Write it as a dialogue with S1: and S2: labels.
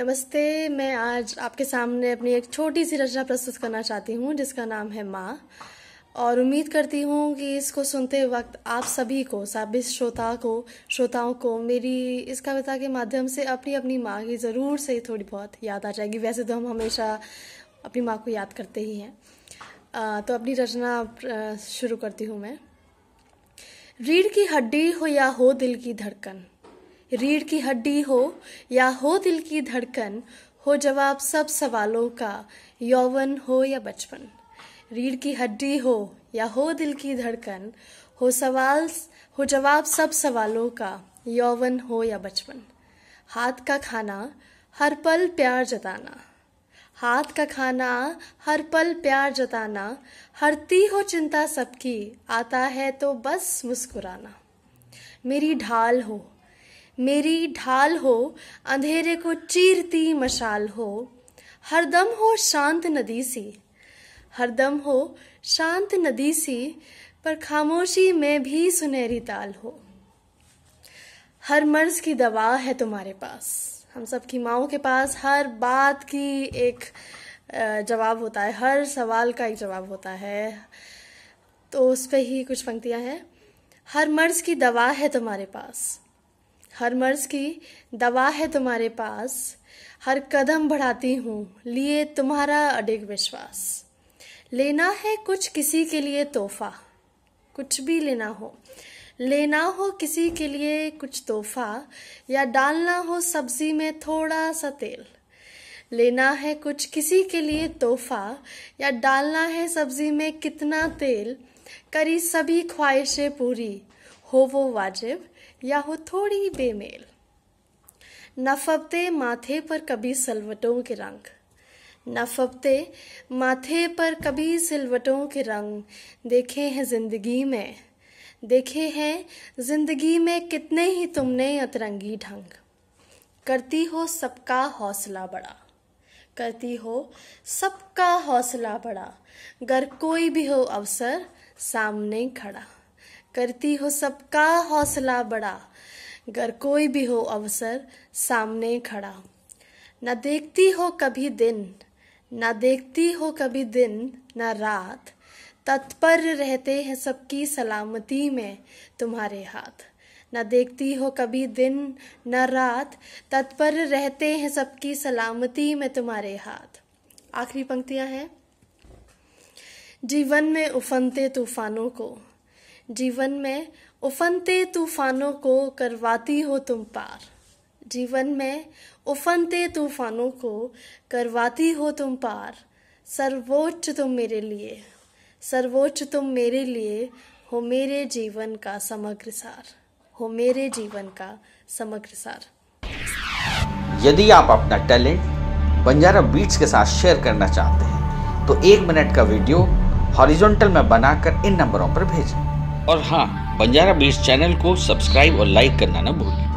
S1: नमस्ते मैं आज आपके सामने अपनी एक छोटी सी रचना प्रस्तुत करना चाहती हूँ जिसका नाम है माँ और उम्मीद करती हूँ कि इसको सुनते वक्त आप सभी को सभी श्रोता को श्रोताओं को मेरी इस कविता के माध्यम से अपनी अपनी माँ की ज़रूर से थोड़ी बहुत याद आ जाएगी वैसे तो हम हमेशा अपनी माँ को याद करते ही हैं तो अपनी रचना शुरू करती हूँ मैं रीढ़ की हड्डी हो या हो दिल की धड़कन रीढ़ की हड्डी हो या हो दिल की धड़कन हो जवाब सब सवालों का यौवन हो या बचपन रीढ़ की हड्डी हो या हो दिल की धड़कन हो सवाल हो जवाब सब सवालों का यौवन हो या बचपन हाथ का खाना हर पल प्यार जताना हाथ का खाना हर पल प्यार जताना हरती हो चिंता सबकी आता है तो बस मुस्कुराना मेरी ढाल हो मेरी ढाल हो अंधेरे को चीरती मशाल हो हरदम हो शांत नदी सी हरदम हो शांत नदी सी पर खामोशी में भी सुनहरी ताल हो हर मर्ज की दवा है तुम्हारे पास हम सब की माओ के पास हर बात की एक जवाब होता है हर सवाल का एक जवाब होता है तो उस पर ही कुछ पंक्तियां हैं हर मर्ज की दवा है तुम्हारे पास हर मर्ज की दवा है तुम्हारे पास हर कदम बढ़ाती हूँ लिए तुम्हारा अडिग विश्वास लेना है कुछ किसी के लिए तोहफा कुछ भी लेना हो लेना हो किसी के लिए कुछ तोहफा या डालना हो सब्जी में थोड़ा सा तेल लेना है कुछ किसी के लिए तोहफा या डालना है सब्जी में कितना तेल करी सभी ख्वाहिशें पूरी हो वो वाजिब या हो थोड़ी बेमेल न फबते माथे पर कभी सलवटों के रंग न फबते माथे पर कभी सिलवटों के रंग देखे हैं जिंदगी में देखे हैं जिंदगी में कितने ही तुमने अतरंगी ढंग करती हो सबका हौसला बड़ा करती हो सबका हौसला बड़ा गर कोई भी हो अवसर सामने खड़ा करती हो सबका हौसला बड़ा गर कोई भी हो अवसर सामने खड़ा न देखती हो कभी दिन न देखती हो कभी दिन न रात तत्पर रहते हैं सबकी सलामती में तुम्हारे हाथ न देखती हो कभी दिन न रात तत्पर रहते हैं सबकी सलामती में तुम्हारे हाथ आखिरी पंक्तियां हैं जीवन में उफनते तूफानों को जीवन में उफनते तूफानों को करवाती हो तुम पार जीवन में उफनते तूफानों को करवाती हो तुम पार सर्वोच्च तुम मेरे लिए सर्वोच्च तुम मेरे लिए हो मेरे जीवन का समग्र सार हो मेरे जीवन का समग्र सार
S2: यदि आप अपना टैलेंट बंजारा बीट्स के साथ शेयर करना चाहते हैं तो एक मिनट का वीडियो हॉरिजॉन्टल में बनाकर इन नंबरों पर भेजें और हाँ बंजारा बीट्स चैनल को सब्सक्राइब और लाइक करना ना भूलें